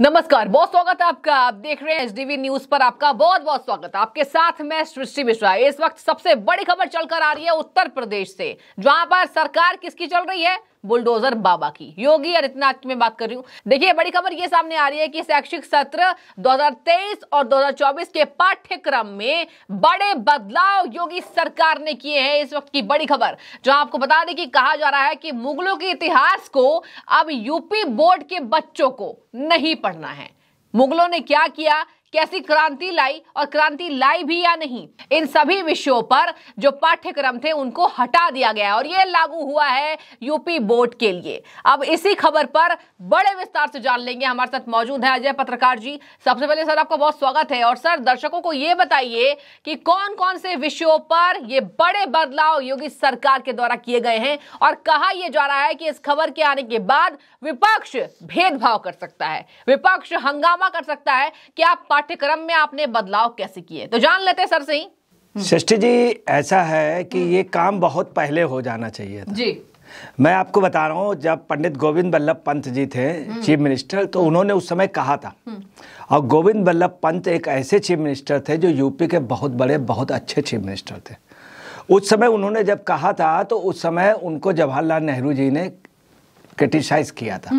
नमस्कार बहुत स्वागत है आपका आप देख रहे हैं एचडीवी न्यूज पर आपका बहुत बहुत स्वागत है आपके साथ मैं सृष्टि मिश्रा इस वक्त सबसे बड़ी खबर चलकर आ रही है उत्तर प्रदेश से जहां पर सरकार किसकी चल रही है बुलडोजर बाबा की योगी आदित्यनाथ में बात कर रही हूं देखिए बड़ी खबर यह सामने आ रही है कि शैक्षिक सत्र 2023 और 2024 के पाठ्यक्रम में बड़े बदलाव योगी सरकार ने किए हैं इस वक्त की बड़ी खबर जो आपको बता दें कि कहा जा रहा है कि मुगलों के इतिहास को अब यूपी बोर्ड के बच्चों को नहीं पढ़ना है मुगलों ने क्या किया कैसी क्रांति लाई और क्रांति लाई भी या नहीं इन सभी विषयों पर जो पाठ्यक्रम थे उनको हटा दिया गया और ये लागू हुआ है यूपी बोर्ड के लिए अब इसी खबर पर बड़े विस्तार से जान लेंगे हमारे साथ मौजूद है अजय पत्रकार जी सबसे पहले सर आपका बहुत स्वागत है और सर दर्शकों को ये बताइए कि कौन कौन से विषयों पर ये बड़े बदलाव योगी सरकार के द्वारा किए गए हैं और कहा यह जा रहा है कि इस खबर के आने के बाद विपक्ष भेदभाव कर सकता है विपक्ष हंगामा कर सकता है कि आप पाठ्यक्रम में आपने बदलाव कैसे किए तो जान लेते सर से ही हम्म। सृष्टि जी ऐसा है कि हम्म। ये काम बहुत पहले हो जाना चाहिए था। जी मैं आपको बता रहा हूँ जब पंडित गोविंद बल्लभ पंत जी थे हम्म। चीफ मिनिस्टर तो उन्होंने उस समय कहा था और गोविंद बल्लभ पंत एक ऐसे चीफ मिनिस्टर थे जो यूपी के बहुत बड़े बहुत अच्छे चीफ मिनिस्टर थे उस समय उन्होंने जब कहा था तो उस समय उनको जवाहरलाल नेहरू जी ने क्रिटिसाइज किया था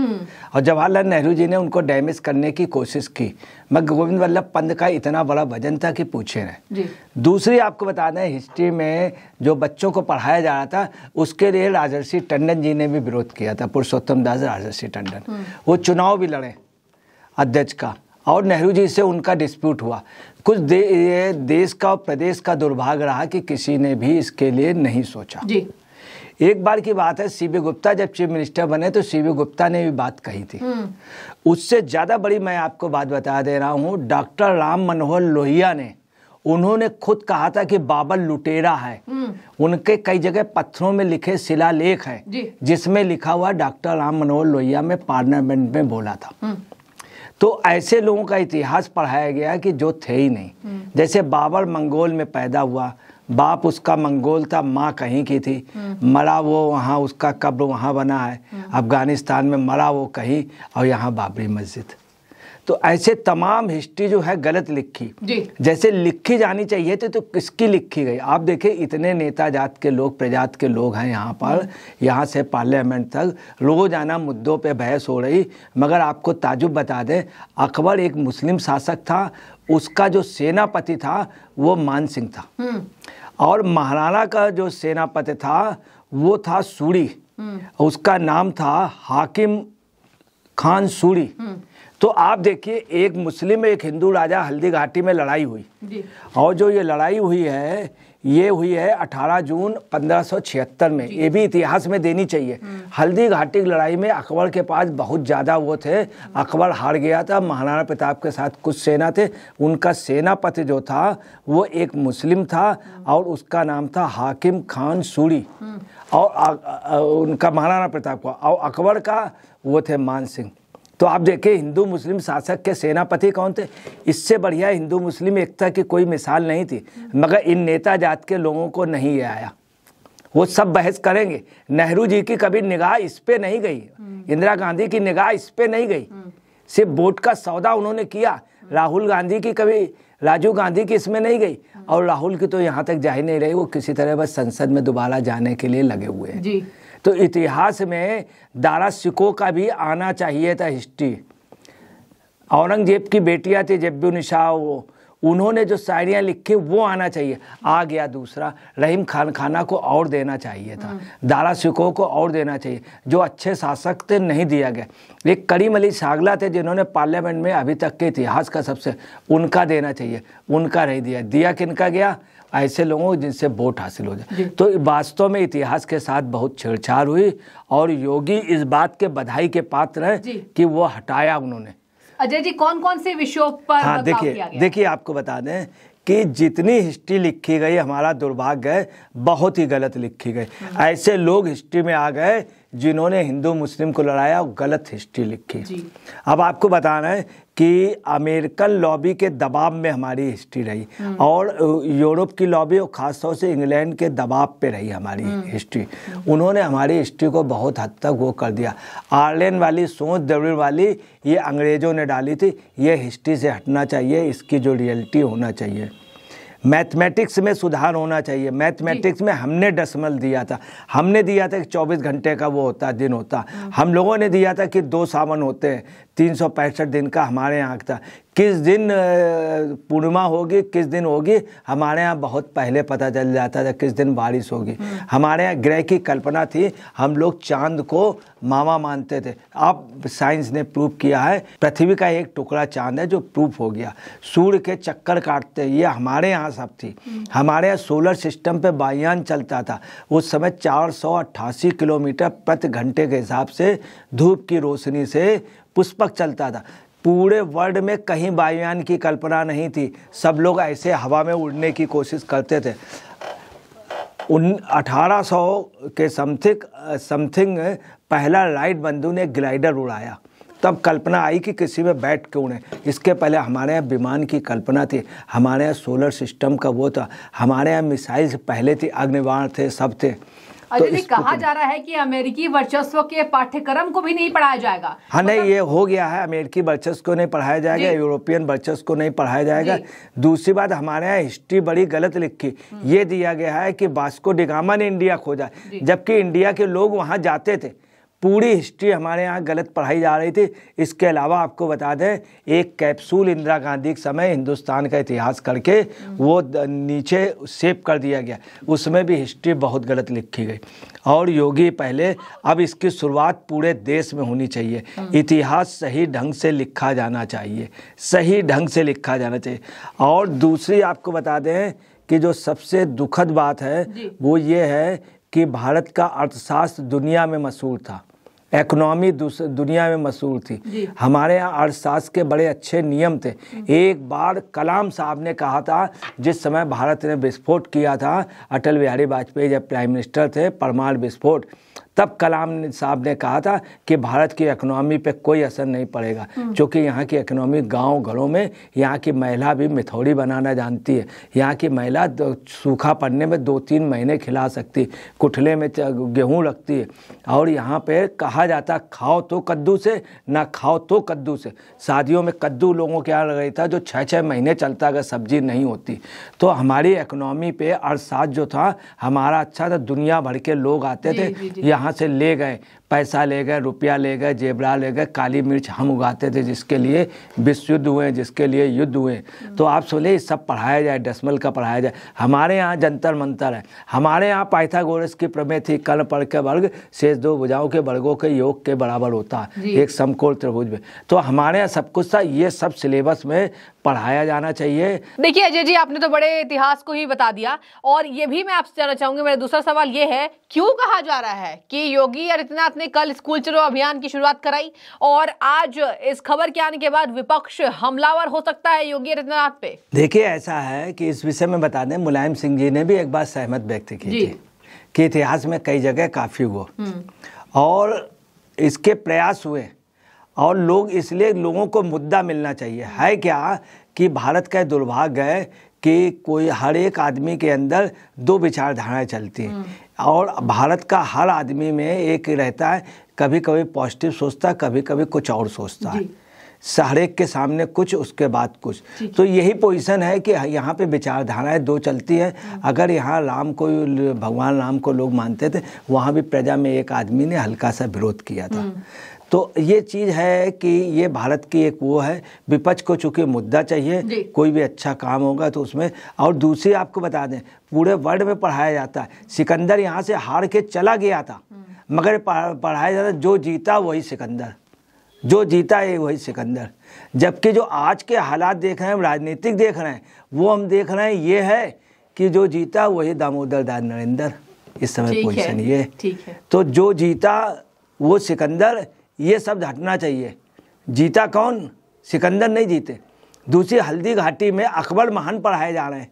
और जवाहरलाल नेहरू जी ने उनको डैमेज करने की कोशिश की मगर गोविंद वल्लभ पंत का इतना बड़ा वजन था कि पूछे रहे दूसरी आपको बता दें हिस्ट्री में जो बच्चों को पढ़ाया जा रहा था उसके लिए राजर्षि टंडन जी ने भी विरोध किया था पुरुषोत्तम दास राजर्षि टंडन वो चुनाव भी लड़े अध्यक्ष का और नेहरू जी से उनका डिस्प्यूट हुआ कुछ दे, देश का और प्रदेश का दुर्भाग्य रहा कि किसी ने भी इसके लिए नहीं सोचा जी एक बार की बात है सीबी गुप्ता जब चीफ मिनिस्टर बने तो सीबी गुप्ता ने भी बात कही थी हम्म। उससे ज़्यादा बड़ी मैं आपको बात बता दे रहा हूँ डॉक्टर राम मनोहर लोहिया ने उन्होंने खुद कहा था कि बाबर लुटेरा है हम्म। उनके कई जगह पत्थरों में लिखे शिलालेख है जिसमें लिखा हुआ डॉक्टर राम मनोहर लोहिया में पार्लियामेंट में बोला था हम्म। तो ऐसे लोगों का इतिहास पढ़ाया गया कि जो थे ही नहीं जैसे बाबर मंगोल में पैदा हुआ बाप उसका मंगोल था माँ कहीं की थी मरा वो वहाँ उसका कब्र वहाँ बना है हम्म। अफगानिस्तान में मरा वो कहीं और यहाँ बाबरी मस्जिद तो ऐसे तमाम हिस्ट्री जो है गलत लिखी जैसे लिखी जानी चाहिए थी तो किसकी लिखी गई आप देखें इतने नेता जात के लोग प्रजात के लोग हैं यहाँ पर यहाँ से पार्लियामेंट तक रोजाना मुद्दों पे बहस हो रही मगर आपको ताजुब बता दें अकबर एक मुस्लिम शासक था उसका जो सेनापति था वो मान सिंह था हम्म। और महाराणा का जो सेनापति था वो था सूरी हम्म। उसका नाम था हाकिम खान सूरी हम्म। तो आप देखिए एक मुस्लिम एक हिंदू राजा हल्दी घाटी में लड़ाई हुई और जो ये लड़ाई हुई है ये हुई है 18 जून 1576 में ये भी इतिहास में देनी चाहिए हम्म। हल्दी घाटी की लड़ाई में अकबर के पास बहुत ज़्यादा वो थे अकबर हार गया था महाराणा प्रताप के साथ कुछ सेना थे उनका सेनापति जो था वो एक मुस्लिम था और उसका नाम था हाकिम खान सूरी हम्म। और उनका महाराणा प्रताप का और अकबर का वो थे मान सिंह तो आप देखिए हिंदू मुस्लिम शासक के सेनापति कौन थे इससे बढ़िया हिंदू मुस्लिम एकता की कोई मिसाल नहीं थी मगर इन नेता जात के लोगों को नहीं ये आया वो सब बहस करेंगे नेहरू जी की कभी निगाह इस पे नहीं गई इंदिरा गांधी की निगाह इस पे नहीं गई सिर्फ वोट का सौदा उन्होंने किया राहुल गांधी की कभी राजीव गांधी की इसमें नहीं गई और राहुल की तो यहाँ तक जा ही नहीं रही वो किसी तरह बस संसद में दोबारा जाने के लिए लगे हुए हैं तो इतिहास में दारा सिको का भी आना चाहिए था हिस्ट्री औरंगजेब की बेटियाँ थी जब भी निशा वो उन्होंने जो शायरियाँ लिखी वो आना चाहिए आ गया दूसरा रहीम खान खाना को और देना चाहिए था हाँ। दारा सिको को और देना चाहिए जो अच्छे शासक थे नहीं दिया गया एक करीम अली सागला थे जिन्होंने पार्लियामेंट में अभी तक के इतिहास का सबसे उनका देना चाहिए उनका नहीं दिया दिया किनका गया ऐसे लोगों जिनसे वोट हासिल हो जाए तो वास्तव में इतिहास के साथ बहुत छेड़छाड़ हुई और योगी इस बात के बधाई के पात्र हैं कि वो हटाया उन्होंने अजय जी कौन कौन से विषयों पर हाँ देखिए देखिए आपको बता दें कि जितनी हिस्ट्री लिखी गई हमारा दुर्भाग्य है बहुत ही गलत लिखी गई हम्म। ऐसे लोग हिस्ट्री में आ गए जिन्होंने हिंदू मुस्लिम को लड़ाया और गलत हिस्ट्री लिखी अब आपको बताना है कि अमेरिकन लॉबी के दबाव में हमारी हिस्ट्री रही हम्म। और यूरोप की लॉबी और ख़ासतौर से इंग्लैंड के दबाव पे रही हमारी हम्म। हिस्ट्री उन्होंने हमारी हिस्ट्री को बहुत हद तक वो कर दिया आयरलैंड वाली सोच द्रविड़ वाली ये अंग्रेज़ों ने डाली थी ये हिस्ट्री से हटना चाहिए इसकी जो रियलिटी होना चाहिए मैथमेटिक्स में सुधार होना चाहिए मैथमेटिक्स में हमने डसमल दिया था हमने दिया था कि 24 घंटे का वो होता दिन होता हाँ। हम लोगों ने दिया था कि दो सावन होते हैं तीन सौ पैंसठ दिन का हमारे यहाँ था किस दिन पूर्णिमा होगी किस दिन होगी हमारे यहाँ बहुत पहले पता चल जाता था किस दिन बारिश होगी हम्म। हमारे यहाँ ग्रह की कल्पना थी हम लोग चांद को मामा मानते थे अब साइंस ने प्रूफ किया है पृथ्वी का एक टुकड़ा चांद है जो प्रूफ हो गया सूर्य के चक्कर काटते ये हमारे यहाँ सब थी हम्म। हमारे यहाँ सोलर सिस्टम पर वायुयान चलता था उस समय चार किलोमीटर प्रति घंटे के हिसाब से धूप की रोशनी से पुष्पक चलता था पूरे वर्ल्ड में कहीं वायुयान की कल्पना नहीं थी सब लोग ऐसे हवा में उड़ने की कोशिश करते थे उन 1800 के समथिंग समथिंग पहला लाइट बंधु ने ग्लाइडर उड़ाया तब कल्पना आई कि किसी में बैठ के उड़े इसके पहले हमारे यहाँ विमान की कल्पना थी हमारे यहाँ सोलर सिस्टम का वो था हमारे यहाँ मिसाइल्स पहले थी अग्निवाण थे सब थे और तो कहा जा रहा है कि अमेरिकी वर्चस्व के पाठ्यक्रम को भी नहीं पढ़ाया जाएगा हाँ नहीं मतलब ये हो गया है अमेरिकी वर्चस्व को नहीं पढ़ाया जाएगा यूरोपियन वर्चस्व को नहीं पढ़ाया जाएगा दूसरी बात हमारे यहाँ हिस्ट्री बड़ी गलत लिखी हम्म। ये दिया गया है कि बास्को डिगामा ने इंडिया खोजा जबकि इंडिया के लोग वहाँ जाते थे पूरी हिस्ट्री हमारे यहाँ गलत पढ़ाई जा रही थी इसके अलावा आपको बता दें एक कैप्सूल इंदिरा गांधी के समय हिंदुस्तान का इतिहास करके वो नीचे सेव कर दिया गया उसमें भी हिस्ट्री बहुत गलत लिखी गई और योगी पहले अब इसकी शुरुआत पूरे देश में होनी चाहिए इतिहास सही ढंग से लिखा जाना चाहिए सही ढंग से लिखा जाना चाहिए और दूसरी आपको बता दें कि जो सबसे दुखद बात है वो ये है कि भारत का अर्थशास्त्र दुनिया में मशहूर था इकोनॉमी दुनिया में मशहूर थी हमारे यहाँ अर्थशास्त्र के बड़े अच्छे नियम थे हम्म। एक बार कलाम साहब ने कहा था जिस समय भारत ने विस्फोट किया था अटल बिहारी वाजपेयी जब प्राइम मिनिस्टर थे परमाणु विस्फोट तब कलाम साहब ने कहा था कि भारत की इकोनॉमी पे कोई असर नहीं पड़ेगा हम्म। क्योंकि यहाँ की इकनॉमी गांव घरों में यहाँ की महिला भी मिथौड़ी बनाना जानती है यहाँ की महिला सूखा पड़ने में दो तीन महीने खिला सकती कुठले में गेहूँ रखती है और यहाँ पे कहा जाता खाओ तो कद्दू से ना खाओ तो कद्दू से शादियों में कद्दू लोगों के यहाँ लग था जो छः छः महीने चलता अगर सब्जी नहीं होती तो हमारी इकोनॉमी पे अर्थशास्त्र जो था हमारा अच्छा था दुनिया भर के लोग आते थे यहाँ कहाँ से ले गए पैसा ले गए रुपया ले गए जेबरा ले गए काली मिर्च हम उगाते थे जिसके लिए विश्व युद्ध हुए जिसके लिए युद्ध हुए तो आप सोले सब पढ़ाया जाए डसमल का पढ़ाया जाए हमारे यहाँ जंतर मंतर है हमारे यहाँ पाइथागोरस की प्रमेय थी कर्ण पढ़ के वर्ग शेष दो भुजाओं के वर्गों के योग के बराबर होता है एक समकोल त्रिभुज में तो हमारे यहाँ सब कुछ था ये सब सिलेबस में पढ़ाया जाना चाहिए देखिए अजय जी आपने तो बड़े इतिहास को ही बता दिया और ये भी मैं आपसे जानना चाहूंगी मेरा दूसरा सवाल ये है क्यों कहा जा रहा है कि योगी आदित्यनाथ ने कल स्कूल चलो अभियान की शुरुआत कराई और आज इस खबर के आने के बाद विपक्ष हमलावर हो सकता है योगी आदित्यनाथ पे देखिए ऐसा है कि इस विषय में बता दें मुलायम सिंह जी ने भी एक बात सहमत व्यक्त की थी कि इतिहास में कई जगह काफी हुआ हम्म। और इसके प्रयास हुए और लोग इसलिए लोगों को मुद्दा मिलना चाहिए है क्या कि भारत का दुर्भाग्य है कि कोई हर एक आदमी के अंदर दो विचारधाराएं चलती हैं हम्म। और भारत का हर आदमी में एक रहता है कभी कभी पॉजिटिव सोचता है कभी कभी कुछ और सोचता है हर एक के सामने कुछ उसके बाद कुछ तो यही पोजीशन है कि यहाँ पे विचारधाराएं दो चलती हैं हम्म। अगर यहाँ राम को भगवान राम को लोग मानते थे वहाँ भी प्रजा में एक आदमी ने हल्का सा विरोध किया था हम्म। तो ये चीज़ है कि ये भारत की एक वो है विपक्ष को चूंकि मुद्दा चाहिए कोई भी अच्छा काम होगा तो उसमें और दूसरी आपको बता दें पूरे वर्ल्ड में पढ़ाया जाता है सिकंदर यहाँ से हार के चला गया था हम्म। मगर पढ़ाया जाता जो जीता वही सिकंदर जो जीता है वही सिकंदर जबकि जो आज के हालात देख रहे हैं हम राजनीतिक देख रहे हैं वो हम देख रहे हैं ये है कि जो जीता वही दामोदर दास नरेंद्र इस समय पोजिशन ये ठीक है तो जो जीता वो सिकंदर ये शब्द हटना चाहिए जीता कौन सिकंदर नहीं जीते दूसरी हल्दी घाटी में अकबर महान पढ़ाए जा रहे हैं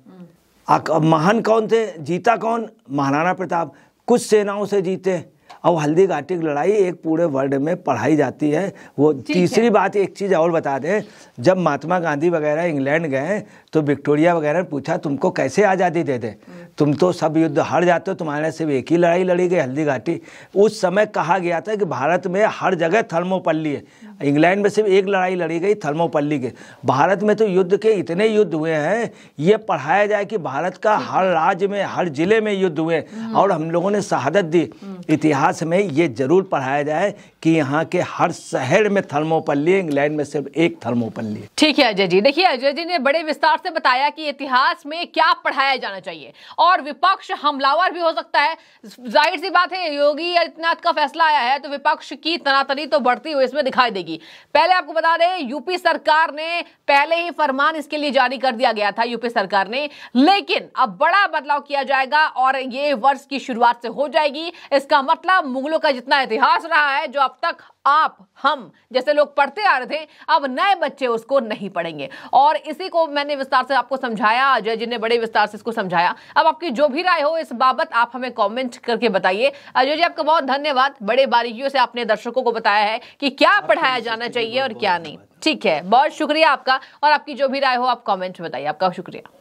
हम्म। महान कौन थे जीता कौन महाराणा प्रताप कुछ सेनाओं से जीते और हल्दी घाटी की लड़ाई एक पूरे वर्ल्ड में पढ़ाई जाती है वो तीसरी बात एक चीज़ और बता दें जब महात्मा गांधी वगैरह इंग्लैंड गए तो विक्टोरिया वगैरह पूछा तुमको कैसे आज़ादी दे दे तुम तो सब युद्ध हार जाते हो तुम्हारे सिर्फ एक ही लड़ाई लड़ी गई हल्दी घाटी उस समय कहा गया था कि भारत में हर जगह थर्मोपल्ली है इंग्लैंड में सिर्फ एक लड़ाई लड़ी गई थर्मोपल्ली के भारत में तो युद्ध के इतने युद्ध हुए हैं ये पढ़ाया जाए कि भारत का हर राज्य में हर जिले में युद्ध हुए हम्म। और हम लोगों ने शहादत दी हम्म। इतिहास में ये जरूर पढ़ाया जाए कि यहाँ के हर शहर में थर्मोपल्ली इंग्लैंड में सिर्फ एक थर्मोपल्ली ठीक है अजय जी देखिए अजय जी ने बड़े विस्तार से बताया कि इतिहास में क्या पढ़ाया जाना चाहिए और विपक्ष हमलावर भी हो सकता है जाहिर सी बात है योगी आदित्यनाथ का फैसला आया है तो विपक्ष की तनातनी तो बढ़ती हुई इसमें दिखाई देगी पहले आपको बता दें यूपी सरकार ने पहले ही फरमान इसके लिए जारी कर दिया गया था यूपी सरकार ने लेकिन अब बड़ा बदलाव किया जाएगा और ये वर्ष की शुरुआत से हो जाएगी इसका मतलब मुगलों का जितना इतिहास रहा है जो अब तक आप हम जैसे लोग पढ़ते आ रहे थे अब नए बच्चे उसको नहीं पढ़ेंगे और इसी को मैंने विस्तार से आपको समझाया अजय जी ने बड़े विस्तार से इसको समझाया अब आपकी जो भी राय हो इस बाबत आप हमें कमेंट करके बताइए अजय जी आपका बहुत धन्यवाद बड़े बारीकियों से आपने दर्शकों को बताया है कि क्या पढ़ाया जाना चाहिए और क्या नहीं ठीक है बहुत शुक्रिया आपका और आपकी जो भी राय हो आप कॉमेंट बताइए आपका शुक्रिया